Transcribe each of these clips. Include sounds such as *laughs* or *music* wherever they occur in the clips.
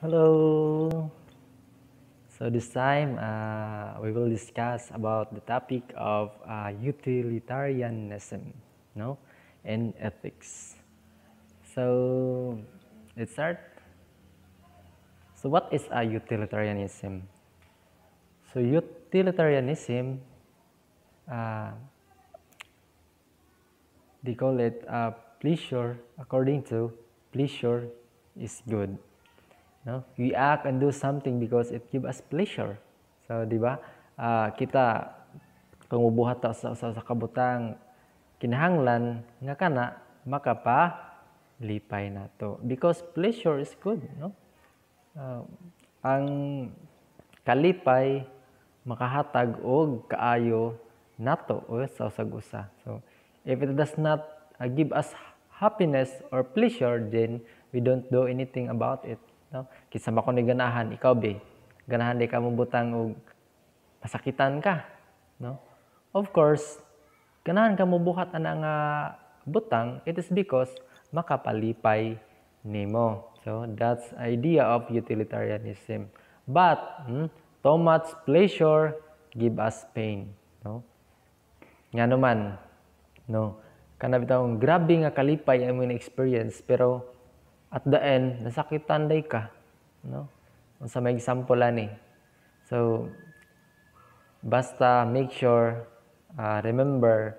Hello. So this time uh, we will discuss about the topic of uh, utilitarianism, no, and ethics. So let's start. So what is a utilitarianism? So utilitarianism, uh, they call it uh, pleasure according to pleasure is good No? we act and do something because it give us pleasure. So, di ba? Uh, kita kung ubuhat ta sa, sa, sa kabutang kinahanglan nga kana makapa lipay na to. Because pleasure is good, no? Uh, ang kalipay makahatag og kaayo nato o sa usag usa. So, if it does not uh, give us happiness or pleasure, then we don't do anything about it no kinsa ba ko ni ganahan ikaw be ganahan di ka mubutang og masakitan ka no of course ganahan ka mubuhat ana nga butang it is because makapalipay nimo so that's idea of utilitarianism but hmm, too much pleasure give us pain no nga naman no kana bitawong grabe nga kalipay ang I mean, experience pero at the end, nasakitan day ka. No? Sa may example ani. So, basta make sure, uh, remember,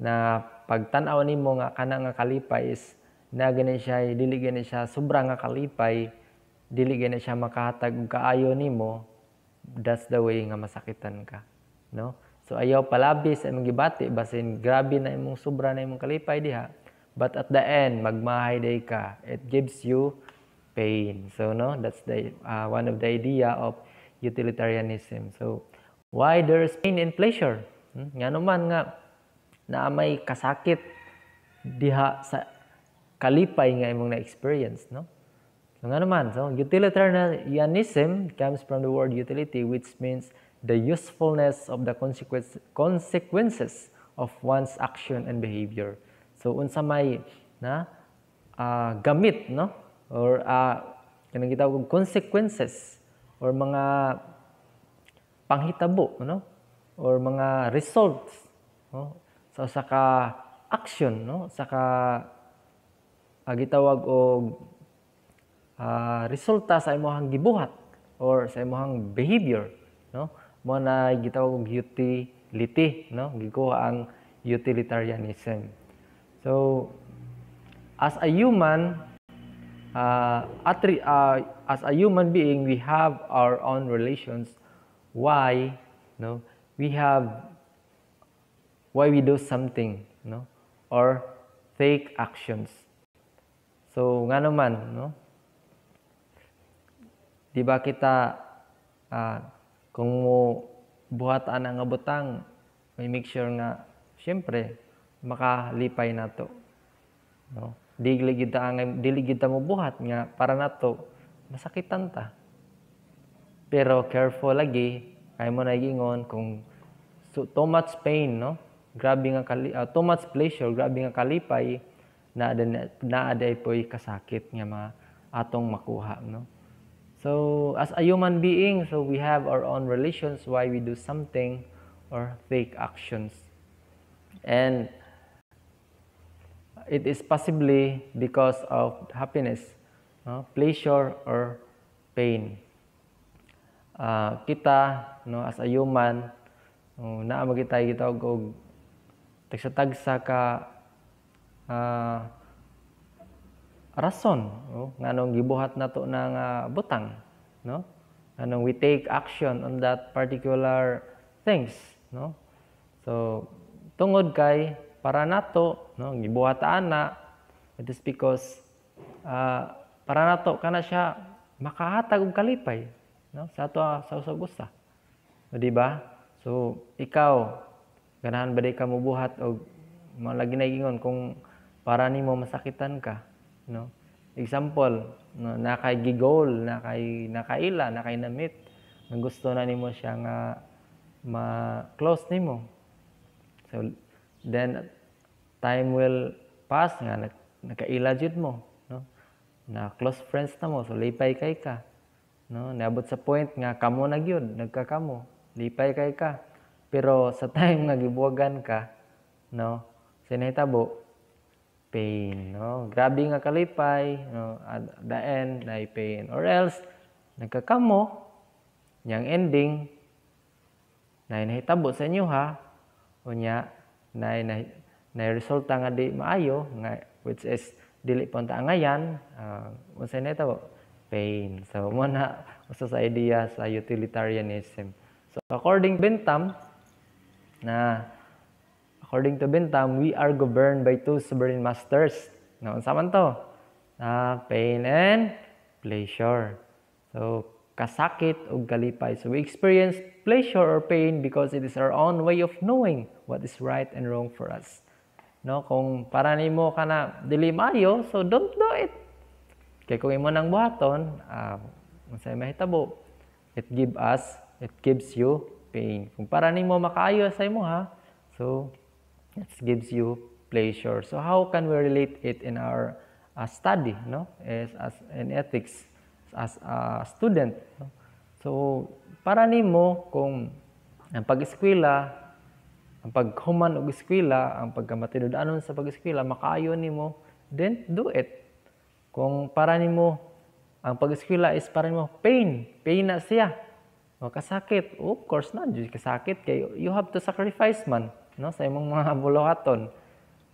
na pagtanaw ni mo nga kana nga kalipay is na gani siya, dili siya, sobra nga kalipay, dili gani siya makahatag og kaayo nimo that's the way nga masakitan ka no so ayaw palabis ang gibati basin grabe na imong sobra na imong kalipay diha But at the end, magmahay ka. It gives you pain. So, no, that's the uh, one of the idea of utilitarianism. So, why there's pain and pleasure? Hmm? Nga naman nga, na may kasakit diha sa kalipay nga imong na-experience, no? So nga naman, so utilitarianism comes from the word utility which means the usefulness of the consequence, consequences of one's action and behavior. So unsa may na uh, gamit no or uh, kanang kita og consequences or mga panghitabo no or mga results no sa so, usa ka action no sa ka uh, gitawag og uh, resulta sa imong gibuhat or sa imong behavior no mo na gitawag og utility no gikuha ang utilitarianism So, as a human, uh, atri- uh, as a human being, we have our own relations. Why, no? We have why we do something, no? Or take actions. So, nga naman, no? Di ba kita, uh, kung mo buhataan ang abutang, may make sure nga, syempre, makalipay na to. No? Dili gid ang dili gid mo buhat nga para nato masakitan ta. Pero careful lagi kay mo nagingon kung so, too much pain no grabe nga kali, uh, too much pleasure grabe nga kalipay na naa day poy kasakit nga ma atong makuha no so as a human being so we have our own relations why we do something or take actions and it is possibly because of happiness, no? pleasure or pain. Uh, kita no as a human no, naa magitay kita og og tagsa-tagsa ka uh, rason no nganong gibuhat nato nang uh, butang no nganong we take action on that particular things no so tungod kay para nato no gibuhata ana it is because uh, para nato kana siya makahatag og kalipay no sa ato sa usag usa no, di ba so ikaw ganahan ba di ka mubuhat og malagi na gingon kung para nimo masakitan ka no example no nakay gigol nakay nakaila nakay namit ang gusto na nimo siya nga ma close nimo so then time will pass nga nag nakaila jud mo no na close friends na mo so lipay kay ka no naabot sa point nga kamo na gyud nagkakamo lipay kay ka pero sa *laughs* time nga gibuwagan ka no sinahitabo pain no grabe nga kalipay no at the end na pain or else nagkakamo yang ending na hinahitabo sa inyo ha unya na na, na resulta nga di maayo nga which is dili pa ta angayan uh, ah, unsay na pain so *laughs* mo na usa sa idea sa utilitarianism so according Bentham na according to Bentham we are governed by two sovereign masters no unsa man to uh, pain and pleasure so kasakit o galipay. So we experience pleasure or pain because it is our own way of knowing what is right and wrong for us. No, kung para nimo ka na dili maayo, so don't do it. Kay kung imo nang buhaton, uh, unsay mahitabo? It give us, it gives you pain. Kung para nimo makaayo sa imo ha, so it gives you pleasure. So how can we relate it in our uh, study, no? As, as in ethics as a student. So, para nimo kung ang pag-eskwela, ang paghuman og eskwela, ang pagkamatinud-anon sa pag-eskwela, makaayo nimo, then do it. Kung para nimo ang pag-eskwela is para nimo pain, pain na siya. Makasakit, oh, of course na, di kasakit kay you have to sacrifice man no sa imong mga buluhaton.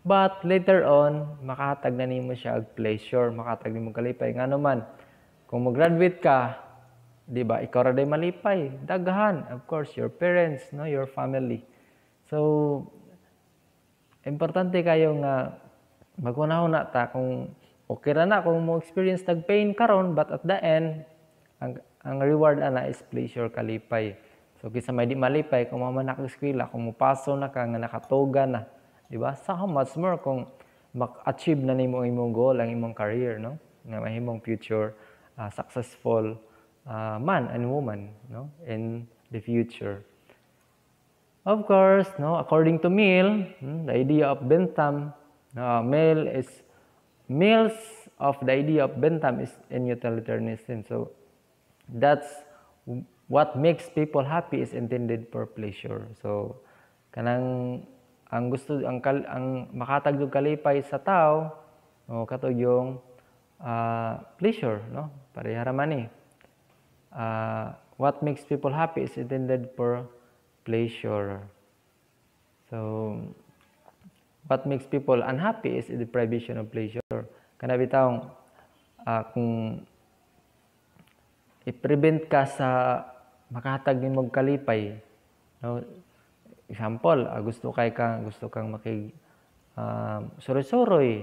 But later on, makahatag na nimo siya og pleasure, makahatag nimo kalipay ngano man. Kung mag-graduate ka, 'di ba? Ikaw ra day malipay, daghan, of course, your parents, no, your family. So importante kayo nga magunahon na ta kung okay ra na kung mo experience nag pain karon but at the end ang, ang reward ana is pleasure kalipay. So kisa may di malipay kung mamanak eskwela, kung mo paso na ka nga nakatoga na, 'di ba? So much more kung mak-achieve na nimo imong goal ang imong career, no? Nga mahimong future uh, successful uh, man and woman no, in the future. Of course, no, according to Mill, hmm, the idea of Bentham, uh, Mill is Mill's of the idea of Bentham is in utilitarianism. So that's what makes people happy is intended for pleasure. So kanang ang gusto ang kal, ang makatagdog kalipay sa tao no katog yung uh, pleasure no Pariharamani. Uh, ah, what makes people happy is intended for pleasure. So, what makes people unhappy is the deprivation of pleasure. Kana bitaw uh, ah, kung i-prevent ka sa makahatag ni magkalipay, No? Example, uh, gusto kay kang gusto kang makig uh, suroy-suroy.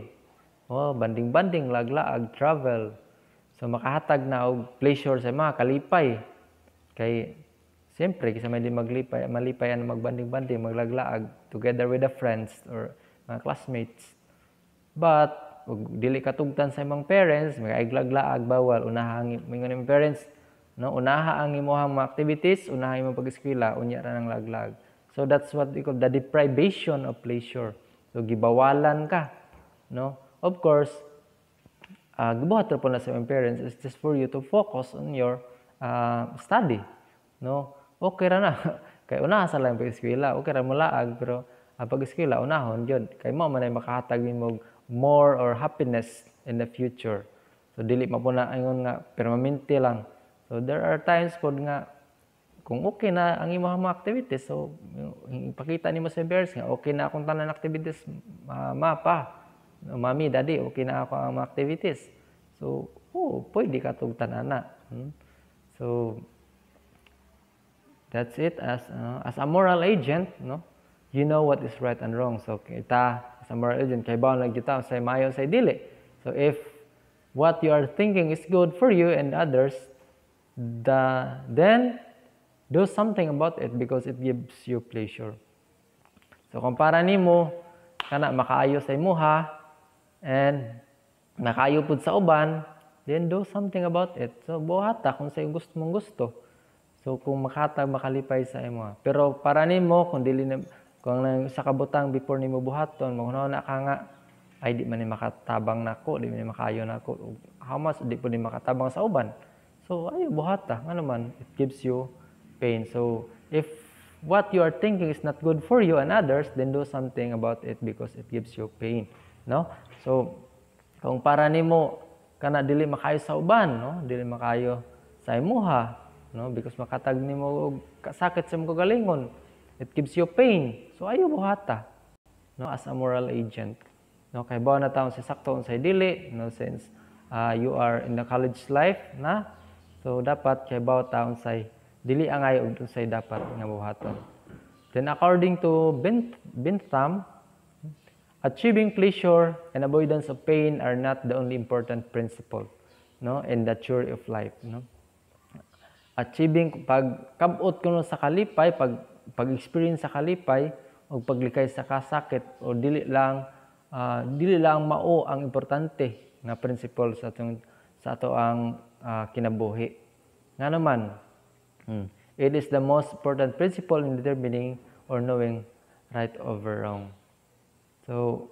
Oh, banding-banding laglaag travel. So makahatag na og pleasure sa mga kalipay. Kay siyempre kisa may di maglipay, malipay ang magbanding-banding, maglaglaag together with the friends or mga classmates. But og dili katugtan sa imong parents, may iglaglaag bawal unahang mingon imong parents no unaha ang imong mga activities, unaha imong pag-eskwela, unya ra nang laglag. So that's what we call the deprivation of pleasure. So gibawalan ka, no? Of course, uh, ah, gibuhat po na sa imong parents is just for you to focus on your uh, study. No? Okay ra na. *laughs* kay una sa lang pag eskwela, okay ra mulaag pero uh, ah, pag eskwela unahon jud. Kay mo man ay makahatag mo more or happiness in the future. So dili mo po na ingon nga permanente lang. So there are times pod nga kung okay na ang imong mga activities, so ipakita nimo sa parents nga okay na akong tanan activities uh, mapa. Oh, mami, daddy, okay na ako ang mga activities. So, oh, pwede ka itong tanana. Hmm? So, that's it. As, uh, as a moral agent, no? you know what is right and wrong. So, kita, as a moral agent, kay bawang lang kita, say mayo, say dili. So, if what you are thinking is good for you and others, the, then do something about it because it gives you pleasure. So, kung para ni mo, kana makaayo sa imuha, and nakayupod sa uban, then do something about it. So, buhata kung sa gusto mong gusto. So, kung makatag, makalipay sa imo. Pero para nimo kung dili na, kung nang sa kabutang before nimo buhaton, maghunaw na ka nga, ay di man ni makatabang nako, di man ni makayo nako. How much di po ni makatabang sa uban. So, ayo buhata, ano man, it gives you pain. So, if what you are thinking is not good for you and others, then do something about it because it gives you pain no so kung para nimo kana dili makayo sa uban no dili makayo sa imuha no because makatag nimo sakit sa imong galingon it gives you pain so ayo buhata no as a moral agent no kay bawa na taon sa sakto unsay dili no since uh, you are in the college life na so dapat kay bawa taon sa dili angay ug sa dapat nga buhaton then according to Bentham achieving pleasure and avoidance of pain are not the only important principle no in the journey of life no achieving pag kabot kuno sa kalipay pag pag-experience sa kalipay o paglikay sa kasakit o dili lang uh, dili lang mao ang importante nga principle sa atong sa ato ang uh, kinabuhi nga naman hmm, it is the most important principle in determining or knowing right over wrong So,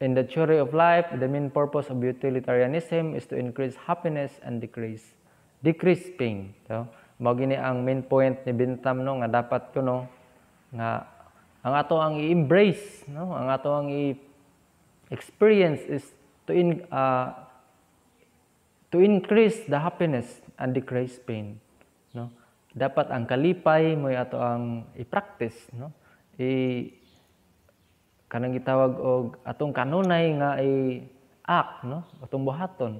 in the theory of life, the main purpose of utilitarianism is to increase happiness and decrease decrease pain. So, mao ang main point ni Bintam no nga dapat kuno nga ang ato ang i-embrace no ang ato ang i-experience is to in uh, to increase the happiness and decrease pain no dapat ang kalipay mo ato ang i-practice no i kanang gitawag og atong kanunay nga ay act no atong buhaton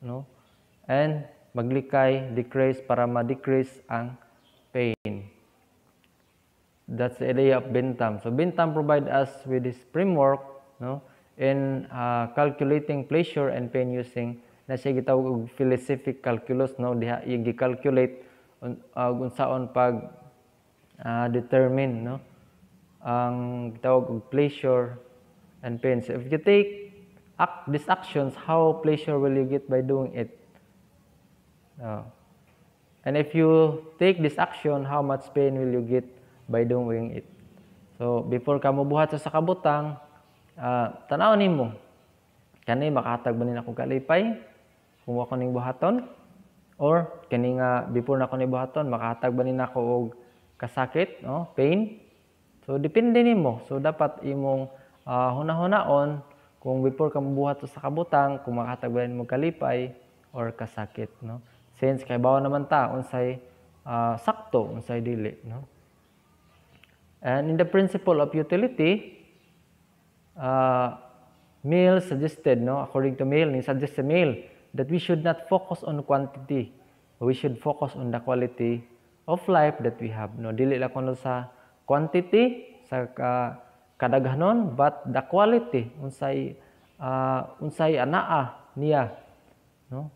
no and maglikay decrease para ma-decrease ang pain that's the idea of Bentham so Bentham provide us with this framework no in uh, calculating pleasure and pain using na siya gitawag og philosophic calculus no diha i-calculate un, uh, unsaon pag uh, determine no ang tawag og pleasure and pain. So if you take act, these actions, how pleasure will you get by doing it? No. Ah. And if you take this action, how much pain will you get by doing it? So before ka buhat sa kabutang, uh, tanaw nimo kani makahatag ba ni ako kalipay kung ako ning buhaton or kani nga before na ako ni buhaton makahatag ba ni ako og kasakit no pain So depende nimo. So dapat imong uh, hunahunaon kung before ka mabuhat sa kabutang kung makatagbayan mo kalipay or kasakit no. Since kay bawa naman ta unsay uh, sakto unsay dili no. And in the principle of utility uh, ah, Mill suggested no according to Mill ni suggest Mill that we should not focus on quantity we should focus on the quality of life that we have no dili lang kuno sa quantity sa uh, kadaghanon but the quality unsay uh, unsay anaa niya no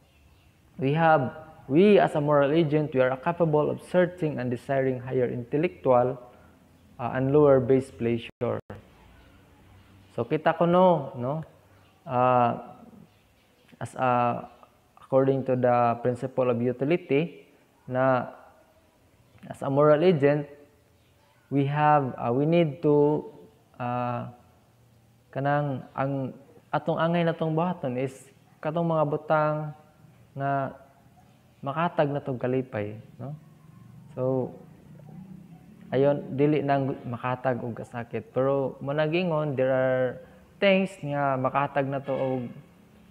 we have we as a moral agent we are capable of searching and desiring higher intellectual uh, and lower base pleasure so kita ko no no uh, as a according to the principle of utility na as a moral agent we have uh, we need to uh, kanang ang atong angay na tong buhaton is katong mga butang na makatag na tong kalipay no so ayon dili nang makatag og kasakit pero managingon there are things nga makatag na to og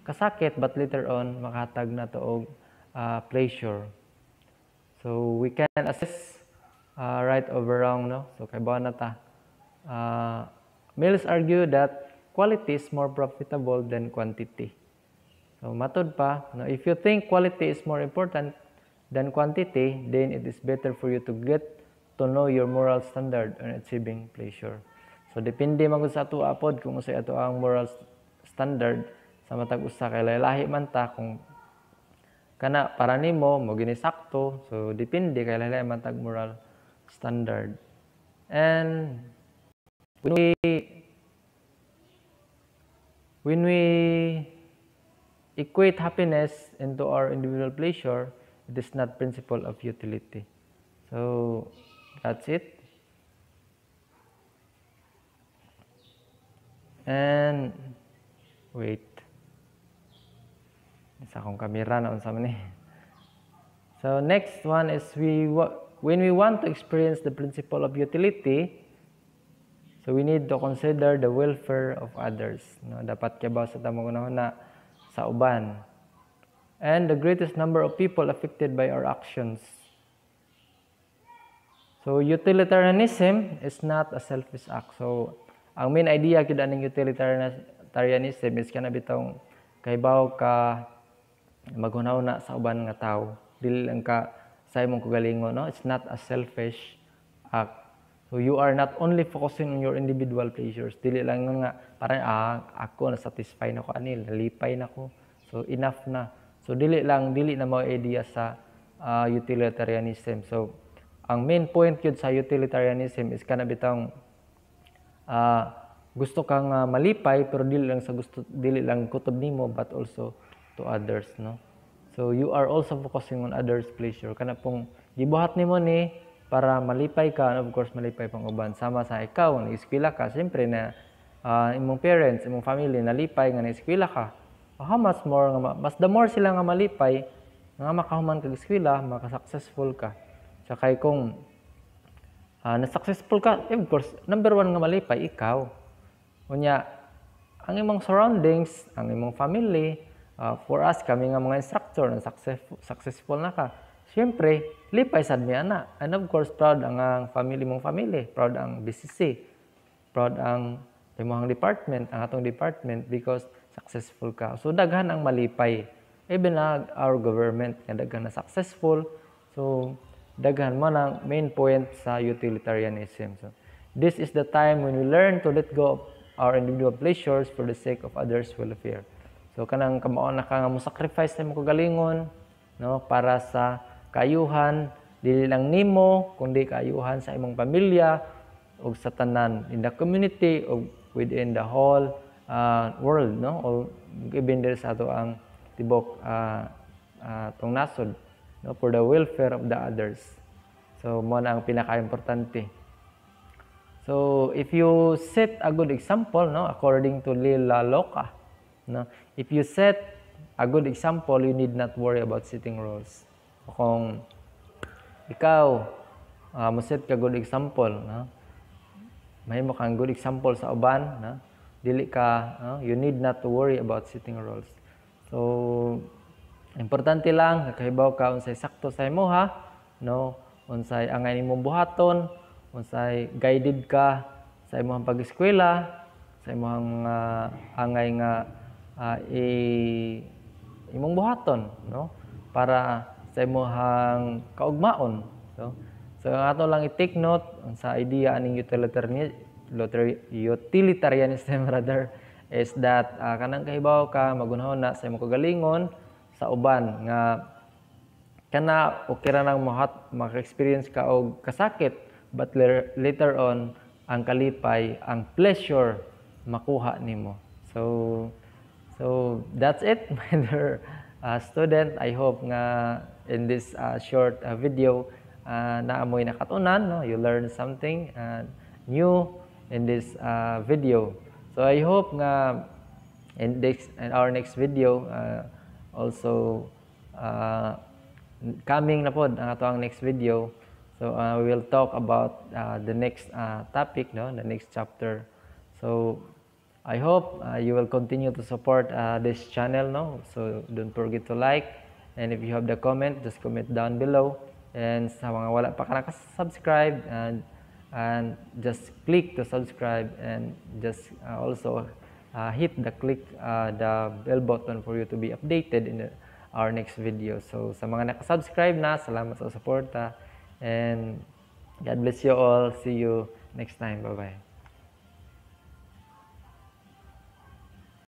kasakit but later on makatag na to og uh, pleasure so we can assess uh, right over wrong, no? So, kay ta Uh, Mills argue that quality is more profitable than quantity. So, matod pa, no? if you think quality is more important than quantity, then it is better for you to get to know your moral standard on achieving pleasure. So, depende man sa ato apod kung sa ato ang moral standard sa matag usa kay lahi man ta kung kana para nimo mo ginisakto so depende kay lahi man tag moral standard. And when we when we equate happiness into our individual pleasure, it is not principle of utility. So that's it. And wait. Isa akong kamera na unsa man eh. So next one is we when we want to experience the principle of utility, so we need to consider the welfare of others. No, dapat kabaw sa tamang na sa uban. And the greatest number of people affected by our actions. So utilitarianism is not a selfish act. So ang main idea kita ng utilitarianism is kana bitong kaybaw ka maghunaw na sa uban nga tao dili lang ka sa imong kagalingon. No? It's not a selfish act. So you are not only focusing on your individual pleasures. Dili lang nga, para ah, ako, na-satisfy na ko, anil, nalipay na ko. So enough na. So dili lang, dili na mo idea sa uh, utilitarianism. So ang main point yun sa utilitarianism is kana bitang uh, ah, gusto kang uh, malipay pero dili lang sa gusto dili lang kutob nimo but also to others no So you are also focusing on others' pleasure. Kana pong gibuhat nimo ni para malipay ka, and of course malipay pang uban sama sa ikaw na eskwela ka, siyempre na uh, imong parents, imong family nalipay nga na eskwela ka. Aha, mas more nga mas the more sila nga malipay nga makahuman kag eskwela, makasuccessful ka. Sa kay kung uh, na-successful ka, of course, number one nga malipay, ikaw. Unya, ang imong surroundings, ang imong family, uh, for us, kami nga mga instructor, na successful, successful na ka, syempre, lipay sa mi ana. And of course, proud ang ang family mong family, proud ang BCC, proud ang imong department, ang atong department because successful ka. So daghan ang malipay. Even na our government nga daghan na successful. So daghan man ang main point sa utilitarianism. So this is the time when we learn to let go of our individual pleasures for the sake of others' welfare. So kanang kamao na ka nga mo sacrifice nimo kagalingon no para sa kayuhan dili lang nimo kundi kayuhan sa imong pamilya ug sa tanan in the community ug within the whole uh, world no all given there sa ato ang tibok uh, uh, tong nasod no for the welfare of the others so mo na ang pinaka importante so if you set a good example no according to Lila Loka no if you set a good example, you need not worry about setting rules. Kung ikaw, uh, mo set ka good example, na? may mo kang good example sa uban, na? dili ka, no? you need not to worry about setting rules. So, importante lang, nakahibaw ka unsay sakto sa imo ha, no? unsay angay nimo buhaton, unsay guided ka sa imong pag-eskwela, sa imong uh, ah, angay nga uh, i imong buhaton no para sa imong kaugmaon no so ato lang i-take note sa idea aning utilitarianism *laughs* rather is that uh, kanang kahibaw ka magunahon na sa imong kagalingon sa uban nga kana okay ra nang mahat experience ka og kasakit but later on ang kalipay ang pleasure makuha nimo so So that's it, *laughs* my dear uh, student. I hope nga in this uh, short uh, video uh, naamoy na katunan, you learn something uh, new in this uh, video. So I hope nga in, this, in our next video uh, also uh, coming na po, ang next video. So uh, we will talk about uh, the next uh, topic, no? the next chapter. So I hope uh, you will continue to support uh, this channel now. So don't forget to like. And if you have the comment, just comment down below. And sa mga wala pa ka subscribe and and just click to subscribe and just uh, also uh, hit the click uh, the bell button for you to be updated in the, uh, our next video. So sa mga nakasubscribe na, salamat sa suporta and God bless you all. See you next time. Bye-bye.